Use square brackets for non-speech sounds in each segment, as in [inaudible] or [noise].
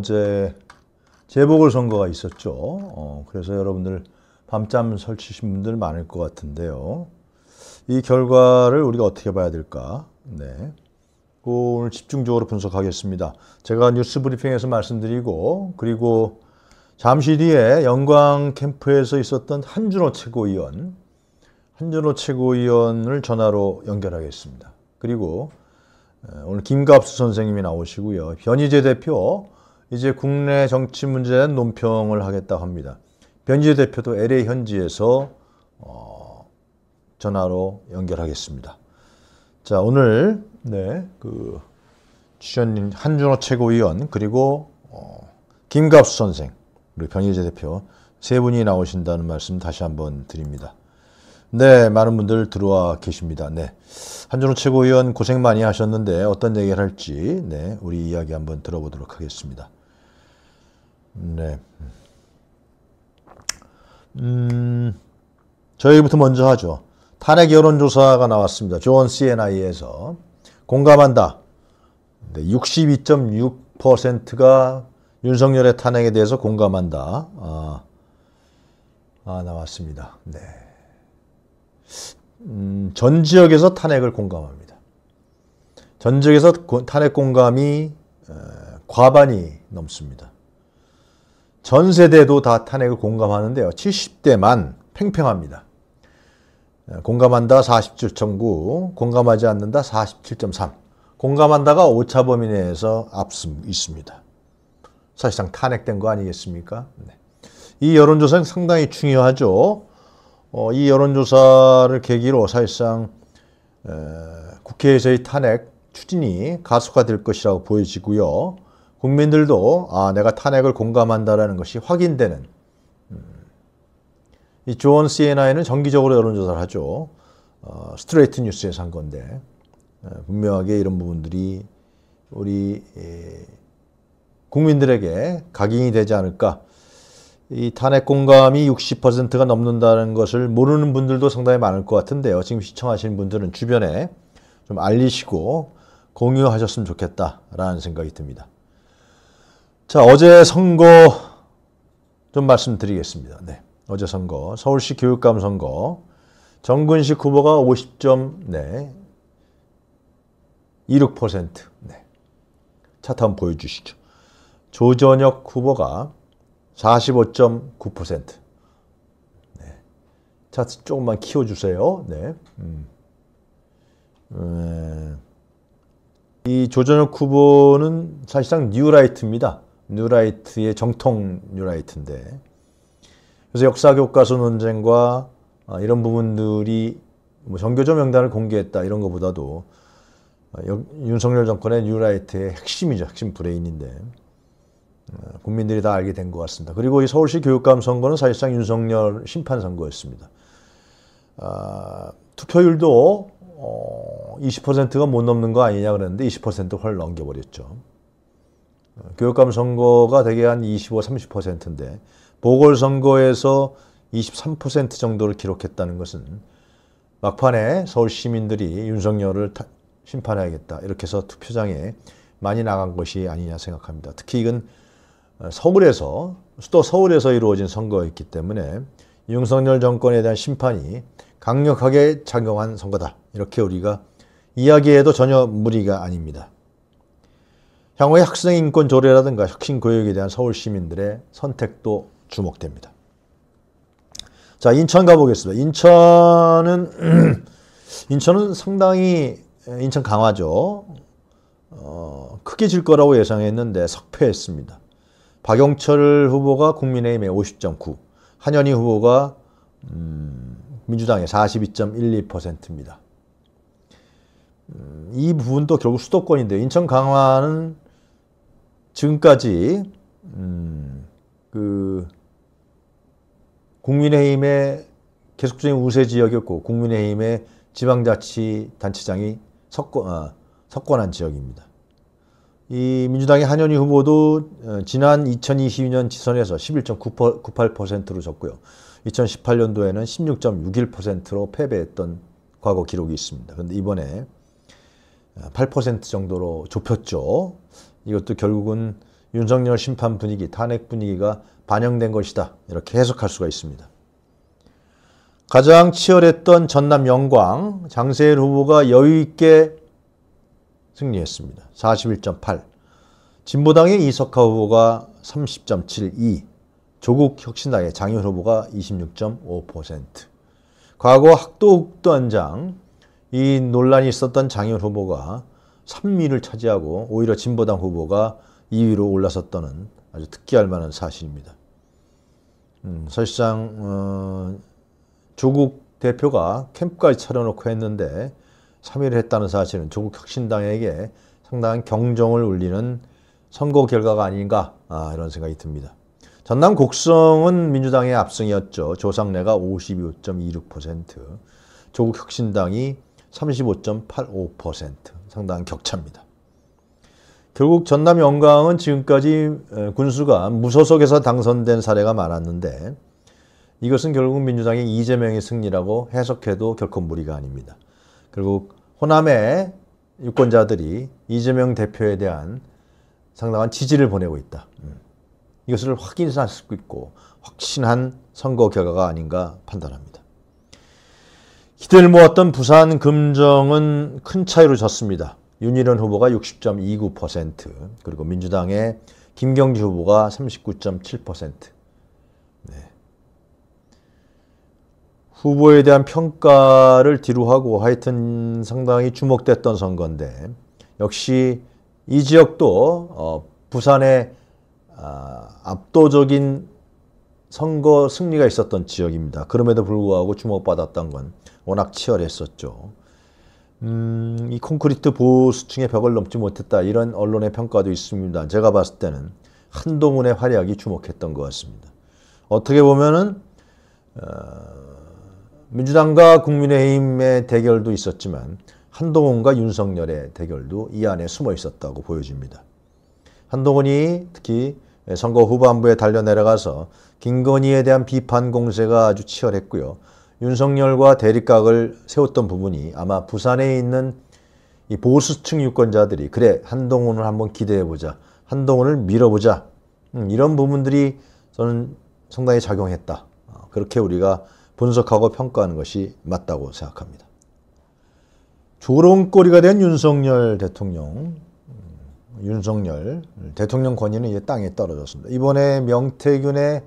어제 재보궐선거가 있었죠. 어, 그래서 여러분들 밤잠 설치신 분들 많을 것 같은데요. 이 결과를 우리가 어떻게 봐야 될까? 네. 오늘 집중적으로 분석하겠습니다. 제가 뉴스 브리핑에서 말씀드리고 그리고 잠시 뒤에 영광 캠프에서 있었던 한준호 최고위원 한준호 최고위원을 전화로 연결하겠습니다. 그리고 오늘 김갑수 선생님이 나오시고요. 변희재 대표 이제 국내 정치 문제에 논평을 하겠다고 합니다. 변지혜 대표도 LA 현지에서 어, 전화로 연결하겠습니다. 자 오늘 네그 주현님 한준호 최고위원 그리고 어, 김갑수 선생 그리고 변희재 대표 세 분이 나오신다는 말씀 다시 한번 드립니다. 네, 많은 분들 들어와 계십니다. 네. 한준호 최고위원 고생 많이 하셨는데 어떤 얘기를 할지, 네, 우리 이야기 한번 들어보도록 하겠습니다. 네. 음, 저희부터 먼저 하죠. 탄핵 여론조사가 나왔습니다. 조원 CNI에서. 공감한다. 네, 62.6%가 윤석열의 탄핵에 대해서 공감한다. 아, 아 나왔습니다. 네. 음, 전 지역에서 탄핵을 공감합니다. 전 지역에서 탄핵 공감이 에, 과반이 넘습니다. 전 세대도 다 탄핵을 공감하는데요. 70대만 팽팽합니다. 예, 공감한다 47.9, 공감하지 않는다 47.3. 공감한다가 오차 범위 내에서 앞서 있습니다. 사실상 탄핵된 거 아니겠습니까? 네. 이 여론조사는 상당히 중요하죠. 어, 이 여론조사를 계기로 사실상 에, 국회에서의 탄핵 추진이 가속화될 것이라고 보여지고요. 국민들도 아 내가 탄핵을 공감한다라는 것이 확인되는 이존 조 CNI는 정기적으로 여론조사를 하죠. 어, 스트레이트 뉴스에서 한 건데 어, 분명하게 이런 부분들이 우리 예, 국민들에게 각인이 되지 않을까. 이 탄핵 공감이 60%가 넘는다는 것을 모르는 분들도 상당히 많을 것 같은데요. 지금 시청하시는 분들은 주변에 좀 알리시고 공유하셨으면 좋겠다라는 생각이 듭니다. 자, 어제 선거 좀 말씀드리겠습니다. 네. 어제 선거, 서울시 교육감 선거, 정근식 후보가 50점, 네. 26%. 네. 차트 한번 보여주시죠. 조전혁 후보가 45.9%. 네. 차트 조금만 키워주세요. 네. 음. 음. 이 조전혁 후보는 사실상 뉴라이트입니다. 뉴라이트의 정통 뉴라이트인데 그래서 역사 교과서 논쟁과 아, 이런 부분들이 뭐 전교조 명단을 공개했다 이런 것보다도 아, 윤석열 정권의 뉴라이트의 핵심이죠. 핵심 브레인인데 아, 국민들이 다 알게 된 것 같습니다. 그리고 이 서울시 교육감 선거는 사실상 윤석열 심판 선거였습니다. 아, 투표율도 어, 20%가 못 넘는 거 아니냐 그랬는데 20%를 훨 넘겨버렸죠. 교육감 선거가 대개 한 25, 30%인데 보궐선거에서 23% 정도를 기록했다는 것은 막판에 서울 시민들이 윤석열을 심판해야겠다 이렇게 해서 투표장에 많이 나간 것이 아니냐 생각합니다. 특히 이건 어, 서울에서 수도 서울에서 이루어진 선거였기 때문에 윤석열 정권에 대한 심판이 강력하게 작용한 선거다 이렇게 우리가 이야기해도 전혀 무리가 아닙니다. 향후에 학생 인권 조례라든가 혁신 교육에 대한 서울 시민들의 선택도 주목됩니다. 자, 인천 가보겠습니다. 인천은 [clears throat] 인천은 상당히 인천 강화죠. 어, 크게 질 거라고 예상했는데 석패했습니다. 박영철 후보가 국민의힘의 50.9, 한현희 후보가 음, 민주당의 42.12%입니다. 음, 이 부분도 결국 수도권인데 인천 강화는 지금까지 음, 그 국민의힘의 계속적인 우세 지역이었고 국민의힘의 지방자치단체장이 석권, 아, 석권한 지역입니다. 이 민주당의 한현희 후보도 어, 지난 2022년 지선에서 11.98%로 졌고요. 2018년도에는 16.61%로 패배했던 과거 기록이 있습니다. 그런데 이번에 8% 아, 정도로 좁혔죠. 이것도 결국은 윤석열 심판 분위기, 탄핵 분위기가 반영된 것이다. 이렇게 해석할 수가 있습니다. 가장 치열했던 전남 영광 장세일 후보가 여유 있게 승리했습니다. 41.8. 진보당의 이석하 후보가 30.72. 조국 혁신당의 장윤 후보가 26.5%. 과거 학도국도 한장 이 논란이 있었던 장윤 후보가 3위를 차지하고 오히려 진보당 후보가 2위로 올라섰다는 아주 특기할 만한 사실입니다. 음, 사실상 어, 조국 대표가 캠프까지 차려놓고 했는데 3위를 했다는 사실은 조국 혁신당에게 상당한 경종을 울리는 선거 결과가 아닌가 아, 이런 생각이 듭니다. 전남 곡성은 민주당의 압승이었죠. 조상래가 55.26%, 조국 혁신당이 35.85% 상당한 격차입니다. 결국 전남 영광은 지금까지 군수가 무소속에서 당선된 사례가 많았는데 이것은 결국 민주당의 이재명의 승리라고 해석해도 결코 무리가 아닙니다. 결국 호남의 유권자들이 이재명 대표에 대한 상당한 지지를 보내고 있다. 음. 이것을 확인할 수 있고 확신한 선거 결과가 아닌가 판단합니다. 기대를 모았던 부산 금정은 큰 차이로 졌습니다. 윤일원 후보가 60.29% 그리고 민주당의 김경지 후보가 39.7% 네. 후보에 대한 평가를 뒤로하고 하여튼 상당히 주목됐던 선거인데 역시 이 지역도 어, 부산의 아, 압도적인 선거 승리가 있었던 지역입니다. 그럼에도 불구하고 주목받았던 건 워낙 치열했었죠. 음, 이 콘크리트 보수층의 벽을 넘지 못했다 이런 언론의 평가도 있습니다. 제가 봤을 때는 한동훈의 활약이 주목했던 것 같습니다. 어떻게 보면은 어, 민주당과 국민의힘의 대결도 있었지만 한동훈과 윤석열의 대결도 이 안에 숨어 있었다고 보여집니다. 한동훈이 특히 선거 후반부에 달려 내려가서 김건희에 대한 비판 공세가 아주 치열했고요. 윤석열과 대립각을 세웠던 부분이 아마 부산에 있는 이 보수층 유권자들이 그래 한동훈을 한번 기대해보자 한동훈을 밀어보자 음, 이런 부분들이 저는 상당히 작용했다 어, 그렇게 우리가 분석하고 평가하는 것이 맞다고 생각합니다. 조롱거리가 된 윤석열 대통령 음, 윤석열 대통령 권위는 이제 땅에 떨어졌습니다. 이번에 명태균의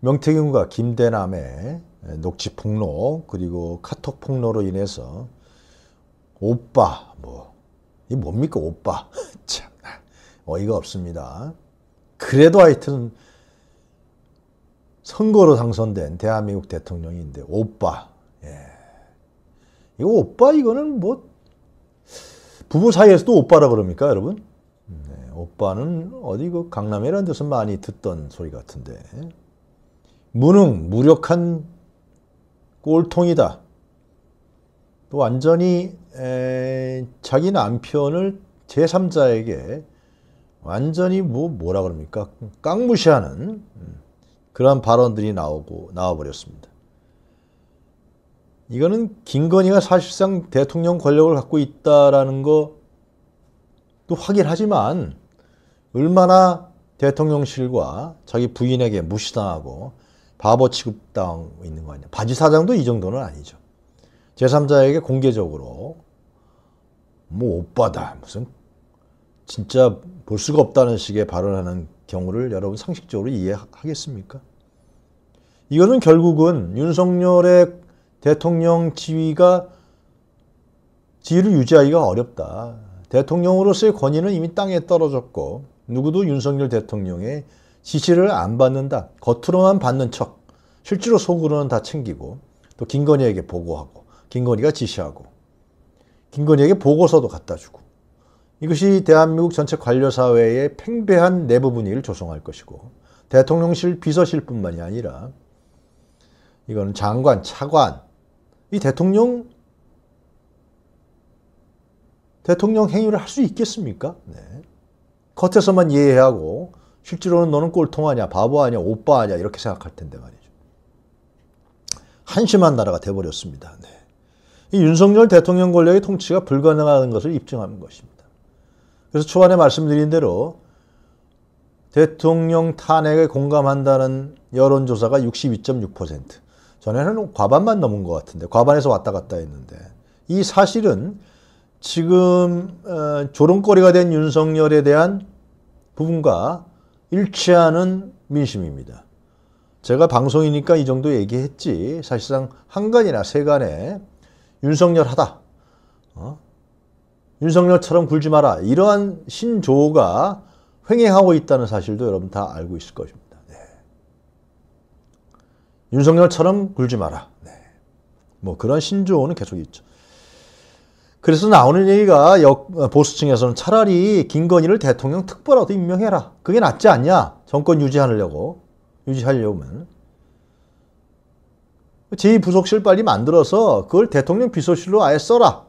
명태균과 김대남의 예, 녹취 폭로 그리고 카톡 폭로로 인해서 오빠 뭐이 뭡니까 오빠 [laughs] 참 어이가 없습니다. 그래도 하여튼 선거로 당선된 대한민국 대통령인데 오빠 예. 이거 오빠 이거는 뭐 부부 사이에서도 오빠라 그럽니까 여러분? 네, 오빠는 어디 그 강남이라는 데서 많이 듣던 소리 같은데 무능 무력한 꼴통이다. 또 완전히 에, 자기 남편을 제3자에게 완전히 뭐 뭐라 그럽니까? 깡무시하는 음, 그러 발언들이 나오고 나와버렸습니다. 이거는 김건희가 사실상 대통령 권력을 갖고 있다라는 거 또 확인하지만 얼마나 대통령실과 자기 부인에게 무시당하고 바보 취급당 있는 거 아니야. 바지 사장도 이 정도는 아니죠. 제3자에게 공개적으로 뭐 오빠다 무슨 진짜 볼 수가 없다는 식의 발언하는 경우를 여러분 상식적으로 이해하겠습니까? 이거는 결국은 윤석열의 대통령 지위가 지위를 유지하기가 어렵다. 대통령으로서의 권위는 이미 땅에 떨어졌고 누구도 윤석열 대통령의 지시를 안 받는다. 겉으로만 받는 척. 실제로 속으로는 다 챙기고 또 김건희에게 보고하고 김건희가 지시하고 김건희에게 보고서도 갖다 주고 이것이 대한민국 전체 관료사회의 팽배한 내부 분위기를 조성할 것이고 대통령실 비서실뿐만이 아니라 이거는 장관, 차관, 이 대통령 대통령 행위를 할 수 있겠습니까? 네. 겉에서만 이해하고 실제로는 너는 꼴통 아니야, 바보 아니야, 오빠 아니야 이렇게 생각할 텐데 말이죠. 한심한 나라가 돼버렸습니다. 네. 이 윤석열 대통령 권력의 통치가 불가능하다는 것을 입증하는 것입니다. 그래서 초반에 말씀드린 대로 대통령 탄핵에 공감한다는 여론조사가 62.6%. 전에는 과반만 넘은 것 같은데 과반에서 왔다 갔다 했는데 이 사실은 지금 어, 조롱거리가 된 윤석열에 대한 부분과 일치하는 민심입니다. 제가 방송이니까 이 정도 얘기했지 사실상 한 간이나 세 간에 윤석열 하다. 어? 윤석열처럼 굴지 마라. 이러한 신조어가 횡행하고 있다는 사실도 여러분 다 알고 있을 것입니다. 네. 윤석열처럼 굴지 마라. 네. 뭐 그런 신조어는 계속 있죠. 그래서 나오는 얘기가 역, 보수층에서는 차라리 김건희를 대통령 특보라도 임명해라. 그게 낫지 않냐. 정권 유지하려고. 유지하려면. 제2부속실 빨리 만들어서 그걸 대통령 비서실로 아예 써라.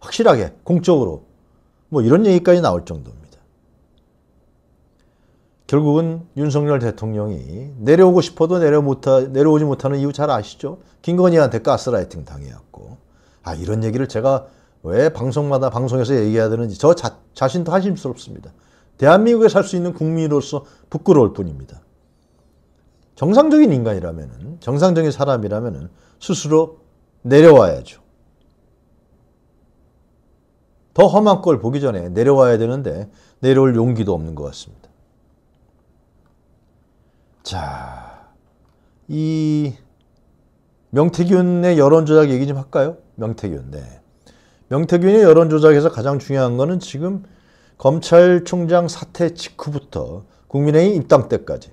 확실하게 공적으로. 뭐 이런 얘기까지 나올 정도입니다. 결국은 윤석열 대통령이 내려오고 싶어도 내려 못하, 내려오지 못하는 이유 잘 아시죠? 김건희한테 가스라이팅 당해왔고 아 이런 얘기를 제가 왜 방송마다 방송에서 얘기해야 되는지 저 자, 자신도 한심스럽습니다. 대한민국에 살 수 있는 국민으로서 부끄러울 뿐입니다. 정상적인 인간이라면 정상적인 사람이라면 스스로 내려와야죠. 더 험한 걸 보기 전에 내려와야 되는데 내려올 용기도 없는 것 같습니다. 자, 이 명태균의 여론조작 얘기 좀 할까요? 명태균, 네. 명태균이 여론조작에서 가장 중요한 것은 지금 검찰총장 사퇴 직후부터 국민의힘 입당 때까지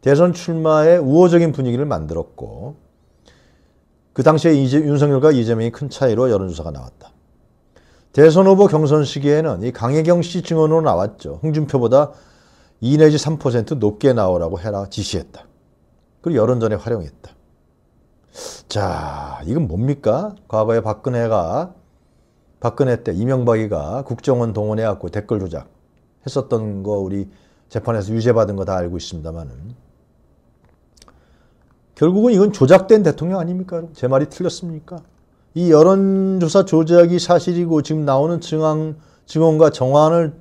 대선 출마에 우호적인 분위기를 만들었고 그 당시에 이재, 윤석열과 이재명이 큰 차이로 여론조사가 나왔다. 대선 후보 경선 시기에는 이 강혜경 씨 증언으로 나왔죠. 홍준표보다 2 내지 3% 높게 나오라고 해라 지시했다. 그리고 여론전에 활용했다. 자, 이건 뭡니까? 과거에 박근혜가 박근혜 때 이명박이가 국정원 동원해갖고 댓글 조작 했었던 거 우리 재판에서 유죄받은 거 다 알고 있습니다만은 결국은 이건 조작된 대통령 아닙니까? 제 말이 틀렸습니까? 이 여론조사 조작이 사실이고 지금 나오는 증황, 증언과 정황을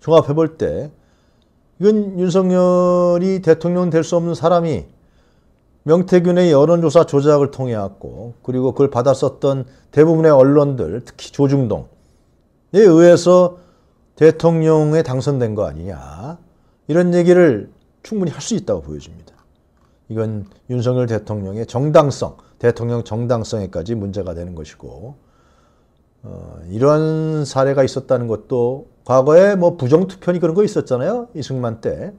종합해 볼 때 이건 윤석열이 대통령 될 수 없는 사람이 명태균의 여론조사 조작을 통해왔고 그리고 그걸 받았었던 대부분의 언론들 특히 조중동에 의해서 대통령에 당선된 거 아니냐 이런 얘기를 충분히 할 수 있다고 보여집니다. 이건 윤석열 대통령의 정당성, 대통령 정당성에까지 문제가 되는 것이고 어, 이런 사례가 있었다는 것도 과거에 뭐 부정투표니 그런 거 있었잖아요. 이승만 때.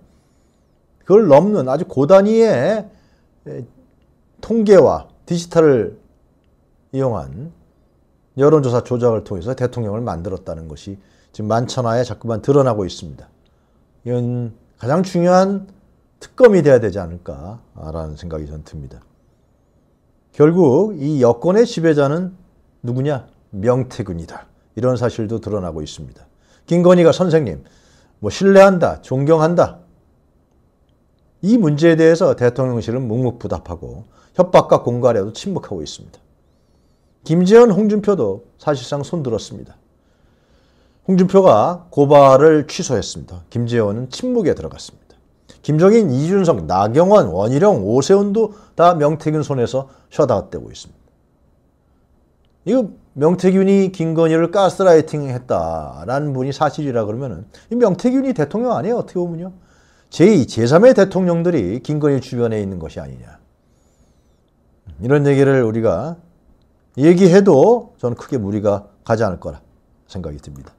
그걸 넘는 아주 고단위의 통계와 디지털을 이용한 여론조사 조작을 통해서 대통령을 만들었다는 것이 지금 만천하에 자꾸만 드러나고 있습니다. 이건 가장 중요한 특검이 돼야 되지 않을까라는 생각이 전 듭니다. 결국 이 여권의 지배자는 누구냐? 명태균이다. 이런 사실도 드러나고 있습니다. 김건희가 선생님, 뭐 신뢰한다, 존경한다, 이 문제에 대해서 대통령실은 묵묵부답하고 협박과 공갈에도 침묵하고 있습니다. 김재현, 홍준표도 사실상 손들었습니다. 홍준표가 고발을 취소했습니다. 김재원은 침묵에 들어갔습니다. 김종인, 이준석, 나경원, 원희룡, 오세훈도 다 명태균 손에서 셧아웃되고 있습니다. 이거 명태균이 김건희를 가스라이팅 했다라는 분이 사실이라 그러면 명태균이 대통령 아니에요 어떻게 보면요. 제2, 제3의 대통령들이 김건희 주변에 있는 것이 아니냐. 이런 얘기를 우리가 얘기해도 저는 크게 무리가 가지 않을 거라 생각이 듭니다.